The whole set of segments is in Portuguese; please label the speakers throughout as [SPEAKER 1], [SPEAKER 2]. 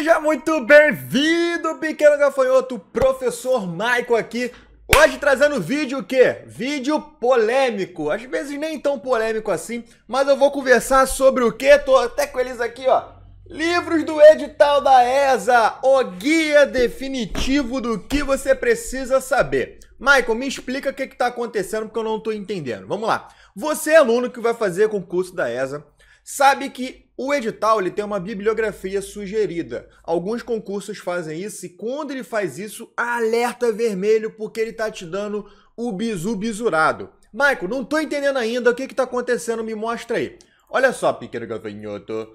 [SPEAKER 1] Seja muito bem-vindo, pequeno gafanhoto, professor Maico aqui. Hoje trazendo vídeo que? Vídeo polêmico. Às vezes nem tão polêmico assim, mas eu vou conversar sobre o que? Tô até com eles aqui, ó. Livros do edital da ESA, o guia definitivo do que você precisa saber. Michael, me explica o que está acontecendo porque eu não estou entendendo. Vamos lá. Você, é aluno que vai fazer concurso da ESA, sabe que o edital ele tem uma bibliografia sugerida. Alguns concursos fazem isso e quando ele faz isso, alerta vermelho porque ele tá te dando o bizu bizurado. Michael, não tô entendendo ainda o que que tá acontecendo, me mostra aí. Olha só, pequeno gavinhoto.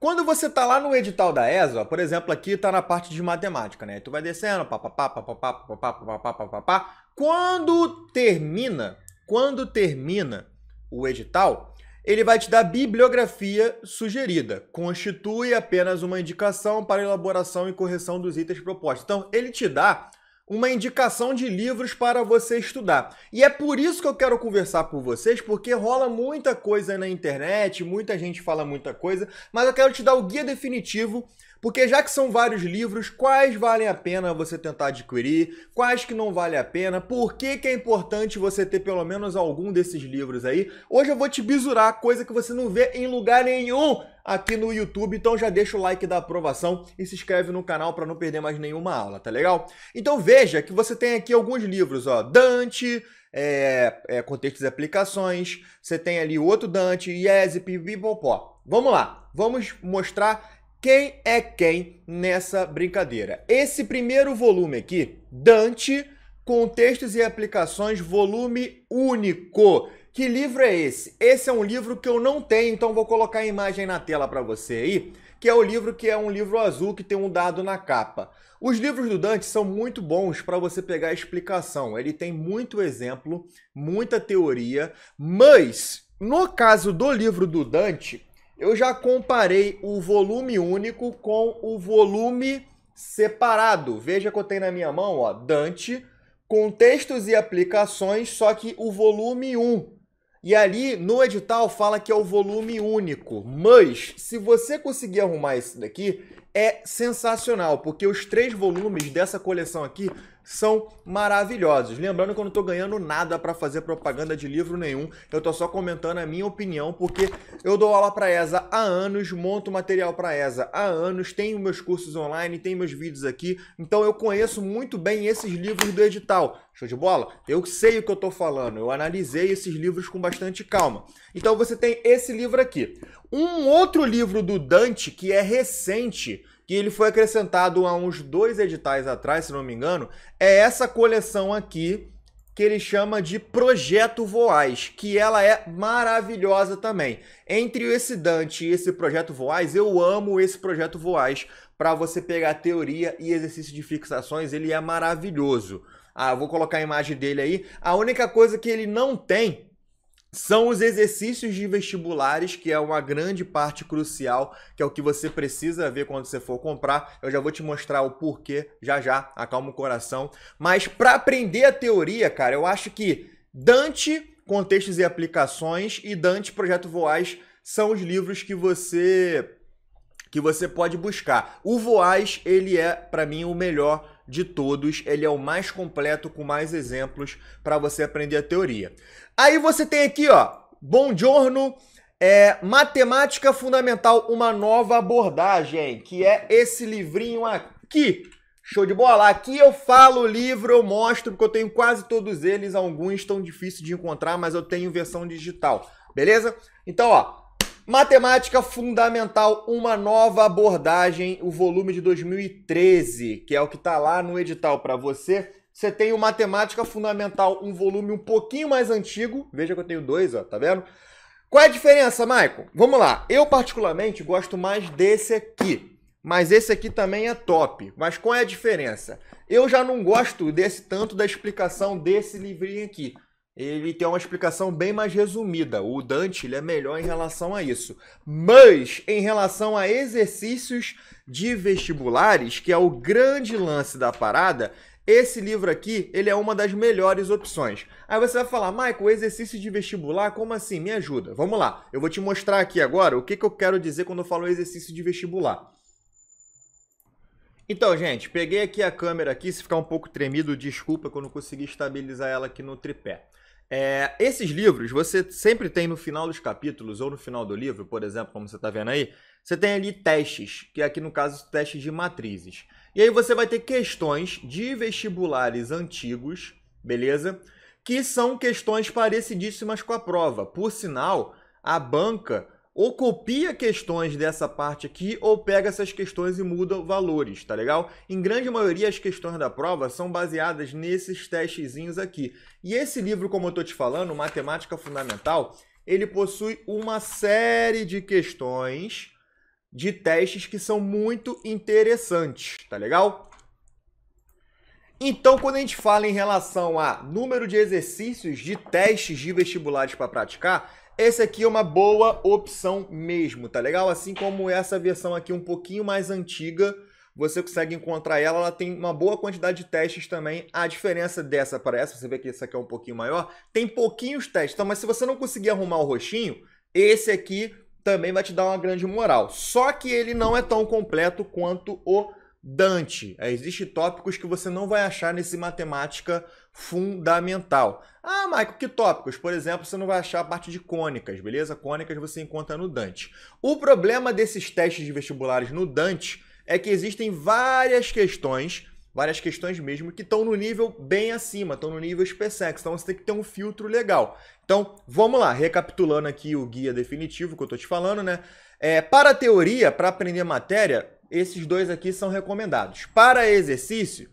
[SPEAKER 1] Quando você tá lá no edital da ESA, por exemplo, aqui tá na parte de matemática, né? Tu vai descendo, papapá, papapá, papapá, papapá, papapá. Quando termina, quando termina o edital, ele vai te dar bibliografia sugerida, constitui apenas uma indicação para elaboração e correção dos itens propostos. Então, ele te dá uma indicação de livros para você estudar. E é por isso que eu quero conversar com vocês, porque rola muita coisa na internet, muita gente fala muita coisa, mas eu quero te dar o guia definitivo, porque já que são vários livros, quais valem a pena você tentar adquirir, quais que não vale a pena, por que, que é importante você ter pelo menos algum desses livros aí. Hoje eu vou te bisurar, coisa que você não vê em lugar nenhum aqui no YouTube. Então já deixa o like da aprovação e se inscreve no canal para não perder mais nenhuma aula, tá legal? Então veja que você tem aqui alguns livros, ó, Dante, é, é, Contextos e Aplicações, você tem ali o outro Dante, Iese, Pipipopó. Vamos lá, vamos mostrar quem é quem nessa brincadeira. Esse primeiro volume aqui, Dante, Contextos e Aplicações, volume único. Que livro é esse? Esse é um livro que eu não tenho, então vou colocar a imagem na tela para você aí, que é o livro que é um livro azul que tem um dado na capa. Os livros do Dante são muito bons para você pegar a explicação. Ele tem muito exemplo, muita teoria, mas no caso do livro do Dante, eu já comparei o volume único com o volume separado. Veja que eu tenho na minha mão, ó, Dante, contextos e aplicações, só que o volume 1. E ali no edital fala que é o volume único, mas se você conseguir arrumar esse daqui, é sensacional, porque os três volumes dessa coleção aqui são maravilhosos. Lembrando que eu não estou ganhando nada para fazer propaganda de livro nenhum, eu estou só comentando a minha opinião, porque eu dou aula para ESA há anos, monto material para ESA há anos, tenho meus cursos online, tenho meus vídeos aqui, então eu conheço muito bem esses livros do edital. Show de bola? Eu sei o que eu estou falando, eu analisei esses livros com bastante calma. Então você tem esse livro aqui. Um outro livro do Dante, que é recente, que ele foi acrescentado há uns dois editais atrás, se não me engano, é essa coleção aqui que ele chama de Projeto Voaz, que ela é maravilhosa também. Entre esse Dante e esse Projeto Voaz, eu amo esse Projeto Voaz para você pegar teoria e exercício de fixações, ele é maravilhoso. Ah, vou colocar a imagem dele aí. A única coisa que ele não tem são os exercícios de vestibulares, que é uma grande parte crucial, que é o que você precisa ver quando você for comprar. Eu já vou te mostrar o porquê já já, acalma o coração. Mas para aprender a teoria, cara, eu acho que Dante, Contextos e Aplicações e Dante Projeto Voaz são os livros que você que você pode buscar. O Voaz, ele é para mim o melhor de todos, ele é o mais completo com mais exemplos para você aprender a teoria. Aí você tem aqui, ó, bom é, Matemática Fundamental, uma nova abordagem, que é esse livrinho aqui. Show de bola! Aqui eu falo o livro, eu mostro, porque eu tenho quase todos eles, alguns estão difíceis de encontrar, mas eu tenho versão digital, beleza? Então, ó, Matemática Fundamental, uma nova abordagem, o volume de 2013, que é o que está lá no edital para você. Você tem o Matemática Fundamental, um volume um pouquinho mais antigo. Veja que eu tenho dois, ó, tá vendo? Qual é a diferença, Michael? Vamos lá. Eu, particularmente, gosto mais desse aqui. Mas esse aqui também é top. Mas qual é a diferença? Eu já não gosto desse tanto da explicação desse livrinho aqui ele tem uma explicação bem mais resumida. O Dante ele é melhor em relação a isso. Mas em relação a exercícios de vestibulares, que é o grande lance da parada, esse livro aqui, ele é uma das melhores opções. Aí você vai falar, Michael, exercício de vestibular, como assim? Me ajuda. Vamos lá, eu vou te mostrar aqui agora o que, que eu quero dizer quando eu falo exercício de vestibular. Então, gente, peguei aqui a câmera aqui, se ficar um pouco tremido, desculpa que eu não consegui estabilizar ela aqui no tripé. É, esses livros, você sempre tem no final dos capítulos ou no final do livro, por exemplo, como você está vendo aí, você tem ali testes, que aqui no caso testes de matrizes. E aí você vai ter questões de vestibulares antigos, beleza? Que são questões parecidíssimas com a prova. Por sinal, a banca ou copia questões dessa parte aqui ou pega essas questões e muda valores, tá legal? Em grande maioria as questões da prova são baseadas nesses testezinhos aqui. E esse livro, como eu tô te falando, Matemática Fundamental, ele possui uma série de questões de testes que são muito interessantes, tá legal? Então, quando a gente fala em relação a número de exercícios de testes de vestibulares para praticar, esse aqui é uma boa opção mesmo, tá legal? Assim como essa versão aqui um pouquinho mais antiga, você consegue encontrar ela, ela tem uma boa quantidade de testes também. A diferença dessa para essa, você vê que essa aqui é um pouquinho maior, tem pouquinhos testes, então, mas se você não conseguir arrumar o roxinho, esse aqui também vai te dar uma grande moral. Só que ele não é tão completo quanto o Dante. É, existem tópicos que você não vai achar nesse matemática fundamental. Ah, Michael, que tópicos? Por exemplo, você não vai achar a parte de cônicas, beleza? Cônicas você encontra no Dante. O problema desses testes de vestibulares no Dante é que existem várias questões, várias questões mesmo, que estão no nível bem acima, estão no nível SpaceX, então você tem que ter um filtro legal. Então, vamos lá, recapitulando aqui o guia definitivo que eu estou te falando, né? É, para teoria, para aprender matéria, esses dois aqui são recomendados. Para exercício,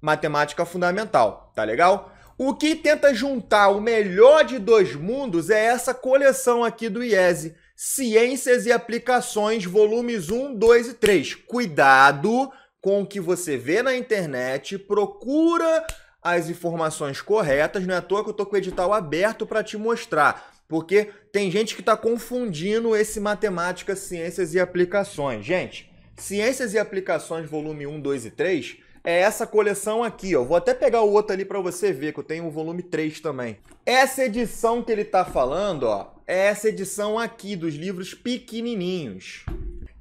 [SPEAKER 1] matemática fundamental, tá legal? O que tenta juntar o melhor de dois mundos é essa coleção aqui do IESE, Ciências e Aplicações, volumes 1, 2 e 3. Cuidado com o que você vê na internet, procura as informações corretas, não é à toa que eu tô com o edital aberto para te mostrar, porque tem gente que está confundindo esse matemática, ciências e aplicações. Gente, ciências e aplicações, volume 1, 2 e 3 é essa coleção aqui, ó. Vou até pegar o outro ali para você ver, que eu tenho o volume 3 também. Essa edição que ele tá falando, ó, é essa edição aqui dos livros pequenininhos.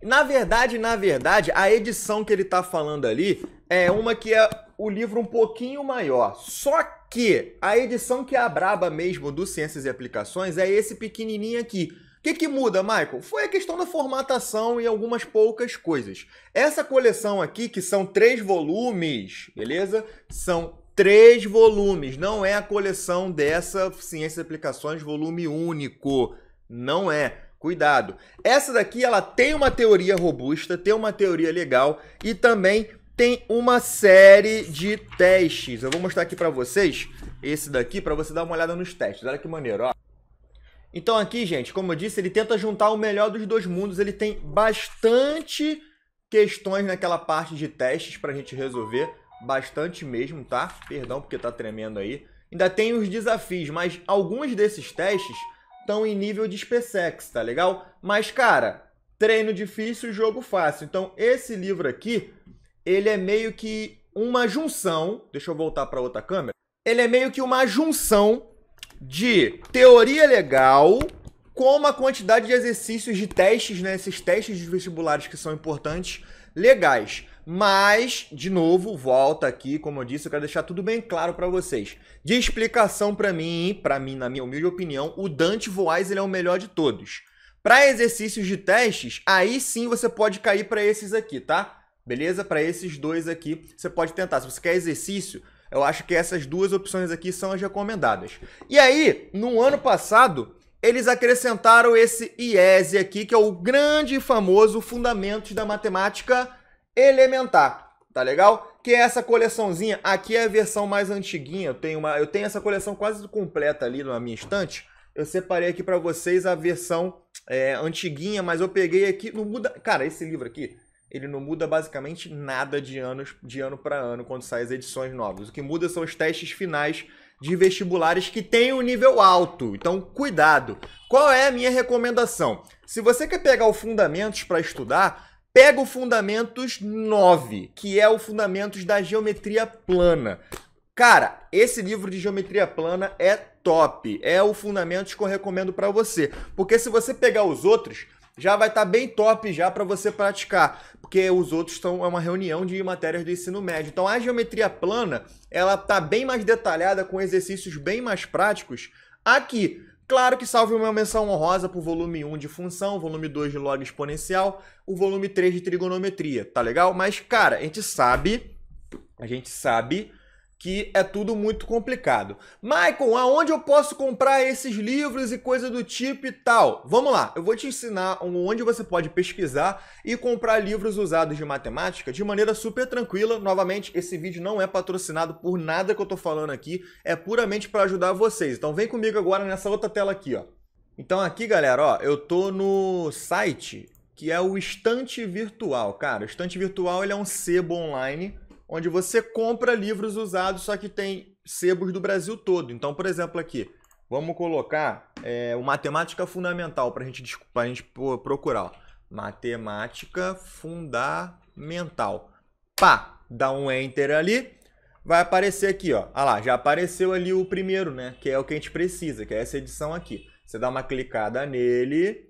[SPEAKER 1] Na verdade, na verdade, a edição que ele tá falando ali é uma que é o livro um pouquinho maior. Só que a edição que é a braba mesmo do Ciências e Aplicações é esse pequenininho aqui que, que muda, Michael? Foi a questão da formatação e algumas poucas coisas. Essa coleção aqui, que são três volumes, beleza? São três volumes, não é a coleção dessa Ciência e Aplicações volume único, não é. Cuidado. Essa daqui ela tem uma teoria robusta, tem uma teoria legal e também tem uma série de testes. Eu vou mostrar aqui para vocês esse daqui para você dar uma olhada nos testes. Olha que maneiro, ó. Então aqui, gente, como eu disse, ele tenta juntar o melhor dos dois mundos. Ele tem bastante questões naquela parte de testes para a gente resolver. Bastante mesmo, tá? Perdão porque tá tremendo aí. Ainda tem os desafios, mas alguns desses testes estão em nível de SpaceX, tá legal? Mas, cara, treino difícil, jogo fácil. Então, esse livro aqui, ele é meio que uma junção... Deixa eu voltar para outra câmera. Ele é meio que uma junção de teoria legal com uma quantidade de exercícios de testes, né? Esses testes de vestibulares que são importantes, legais. Mas, de novo, volta aqui, como eu disse, eu quero deixar tudo bem claro para vocês. De explicação para mim, para mim, na minha humilde opinião, o Dante Voice ele é o melhor de todos. Para exercícios de testes, aí sim você pode cair para esses aqui, tá? Beleza? Para esses dois aqui, você pode tentar. Se você quer exercício, eu acho que essas duas opções aqui são as recomendadas. E aí, no ano passado, eles acrescentaram esse IESE aqui, que é o grande e famoso Fundamentos da Matemática Elementar, tá legal? Que é essa coleçãozinha, aqui é a versão mais antiguinha, eu tenho, uma, eu tenho essa coleção quase completa ali na minha estante, eu separei aqui para vocês a versão é, antiguinha, mas eu peguei aqui, não muda, cara, esse livro aqui, ele não muda basicamente nada de, anos, de ano para ano quando saem as edições novas. O que muda são os testes finais de vestibulares que têm um nível alto. Então, cuidado. Qual é a minha recomendação? Se você quer pegar o Fundamentos para estudar, pega o Fundamentos 9, que é o Fundamentos da Geometria Plana. Cara, esse livro de geometria plana é top, é o Fundamentos que eu recomendo para você, porque se você pegar os outros, já vai estar tá bem top já para você praticar, porque os outros estão é uma reunião de matérias do ensino médio. Então a geometria plana, ela tá bem mais detalhada com exercícios bem mais práticos aqui. Claro que salve uma menção honrosa para o volume 1 de função, volume 2 de log exponencial, o volume 3 de trigonometria, tá legal? Mas cara, a gente sabe, a gente sabe que é tudo muito complicado. Maicon, aonde eu posso comprar esses livros e coisa do tipo e tal? Vamos lá, eu vou te ensinar onde você pode pesquisar e comprar livros usados de matemática de maneira super tranquila. Novamente, esse vídeo não é patrocinado por nada que eu tô falando aqui, é puramente para ajudar vocês. Então vem comigo agora nessa outra tela aqui, ó. Então aqui, galera, ó, eu tô no site que é o Estante Virtual. Cara, o Estante Virtual ele é um sebo online onde você compra livros usados, só que tem sebos do Brasil todo. Então, por exemplo, aqui, vamos colocar é, o Matemática Fundamental para gente, a gente procurar. Ó. Matemática Fundamental. Pá, dá um Enter ali, vai aparecer aqui, ó. Ah lá, já apareceu ali o primeiro, né? Que é o que a gente precisa, que é essa edição aqui. Você dá uma clicada nele,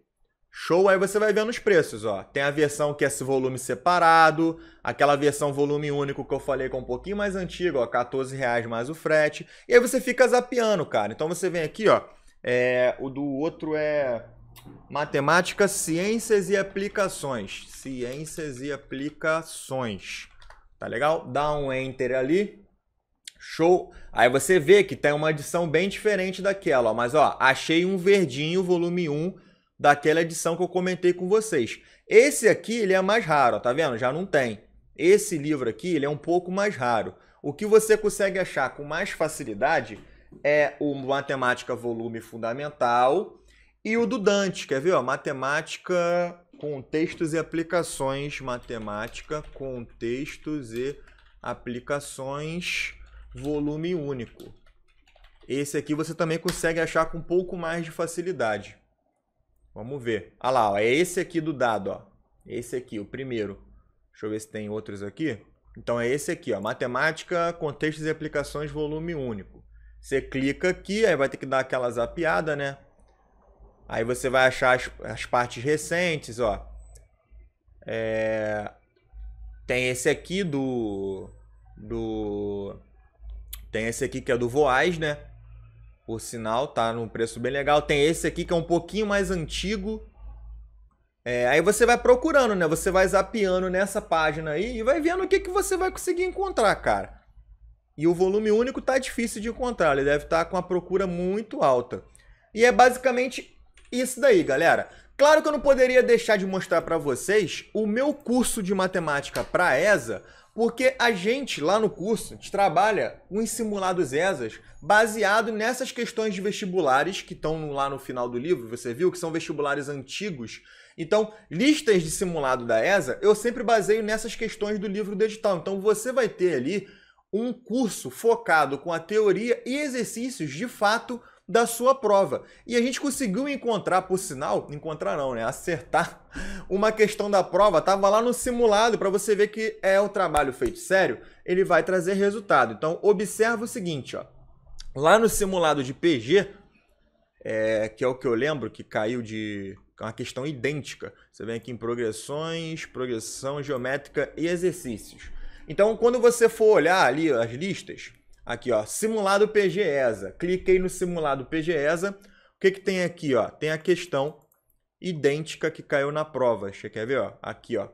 [SPEAKER 1] Show, aí você vai vendo os preços, ó. Tem a versão que é esse volume separado, aquela versão volume único que eu falei que é um pouquinho mais antigo, ó, 14 reais mais o frete. E aí você fica zapeando, cara. Então você vem aqui, ó, é, o do outro é Matemática, Ciências e Aplicações. Ciências e Aplicações. Tá legal? Dá um Enter ali. Show. Aí você vê que tem uma edição bem diferente daquela, ó. Mas, ó, achei um verdinho, volume 1 daquela edição que eu comentei com vocês. Esse aqui ele é mais raro, ó, tá vendo? Já não tem. Esse livro aqui ele é um pouco mais raro. O que você consegue achar com mais facilidade é o Matemática Volume Fundamental e o do Dante, quer ver? Ó, matemática, Contextos e Aplicações. Matemática, Contextos e Aplicações, volume único. Esse aqui você também consegue achar com um pouco mais de facilidade. Vamos ver. Ah lá, ó, é esse aqui do dado, ó. Esse aqui, o primeiro. Deixa eu ver se tem outros aqui. Então é esse aqui, ó, Matemática, Contextos e Aplicações, volume único. Você clica aqui, aí vai ter que dar aquela zapiada, né? Aí você vai achar as, as partes recentes, ó. É... Tem esse aqui do... do... Tem esse aqui que é do Voaz, né? Por sinal, tá num preço bem legal. Tem esse aqui que é um pouquinho mais antigo. É, aí você vai procurando, né? Você vai zapeando nessa página aí e vai vendo o que, que você vai conseguir encontrar, cara. E o volume único tá difícil de encontrar, ele deve estar tá com a procura muito alta. E é basicamente isso daí, galera. Claro que eu não poderia deixar de mostrar para vocês o meu curso de matemática para ESA, porque a gente, lá no curso, trabalha os simulados ESAs baseado nessas questões de vestibulares que estão lá no final do livro, você viu, que são vestibulares antigos. Então, listas de simulado da ESA, eu sempre baseio nessas questões do livro digital. Então, você vai ter ali um curso focado com a teoria e exercícios de fato da sua prova. E a gente conseguiu encontrar, por sinal, encontrar não, né? Acertar uma questão da prova estava lá no simulado para você ver que é um trabalho feito sério, ele vai trazer resultado. Então, observa o seguinte, ó. Lá no simulado de PG, é, que é o que eu lembro que caiu de é uma questão idêntica. Você vem aqui em progressões, progressão geométrica e exercícios. Então, quando você for olhar ali as listas, aqui ó, simulado PGESA, cliquei no simulado PGESA, o que que tem aqui ó? Tem a questão idêntica que caiu na prova. Você quer ver? Ó? Aqui, ó.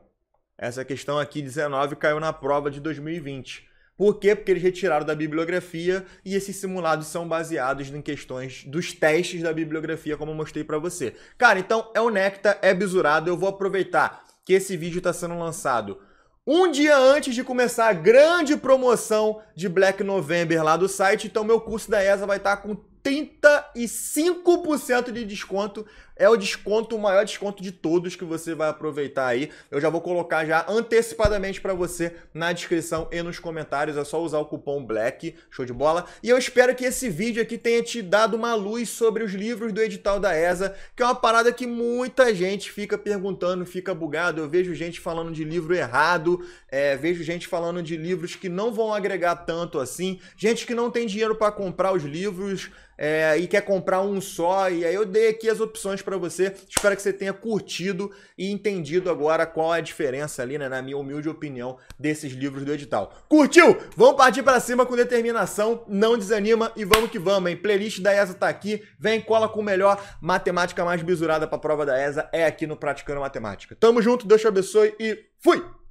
[SPEAKER 1] Essa questão aqui, 19, caiu na prova de 2020. Por quê? Porque eles retiraram da bibliografia e esses simulados são baseados em questões dos testes da bibliografia, como eu mostrei para você. Cara, então é o Necta, é bisurado. Eu vou aproveitar que esse vídeo está sendo lançado um dia antes de começar a grande promoção de Black November lá do site. Então, meu curso da ESA vai estar tá com 35% de desconto. É o desconto, o maior desconto de todos que você vai aproveitar aí. Eu já vou colocar já antecipadamente para você na descrição e nos comentários. É só usar o cupom BLACK, show de bola. E eu espero que esse vídeo aqui tenha te dado uma luz sobre os livros do edital da ESA, que é uma parada que muita gente fica perguntando, fica bugado. Eu vejo gente falando de livro errado, é, vejo gente falando de livros que não vão agregar tanto assim, gente que não tem dinheiro para comprar os livros é, e quer comprar um só. E aí eu dei aqui as opções para você. Espero que você tenha curtido e entendido agora qual é a diferença ali, né, na minha humilde opinião, desses livros do edital. Curtiu? Vamos partir para cima com determinação, não desanima e vamos que vamos, hein? Playlist da ESA tá aqui, vem, cola com o melhor, matemática mais bizurada para a prova da ESA é aqui no Praticando Matemática. Tamo junto, Deus te abençoe e fui!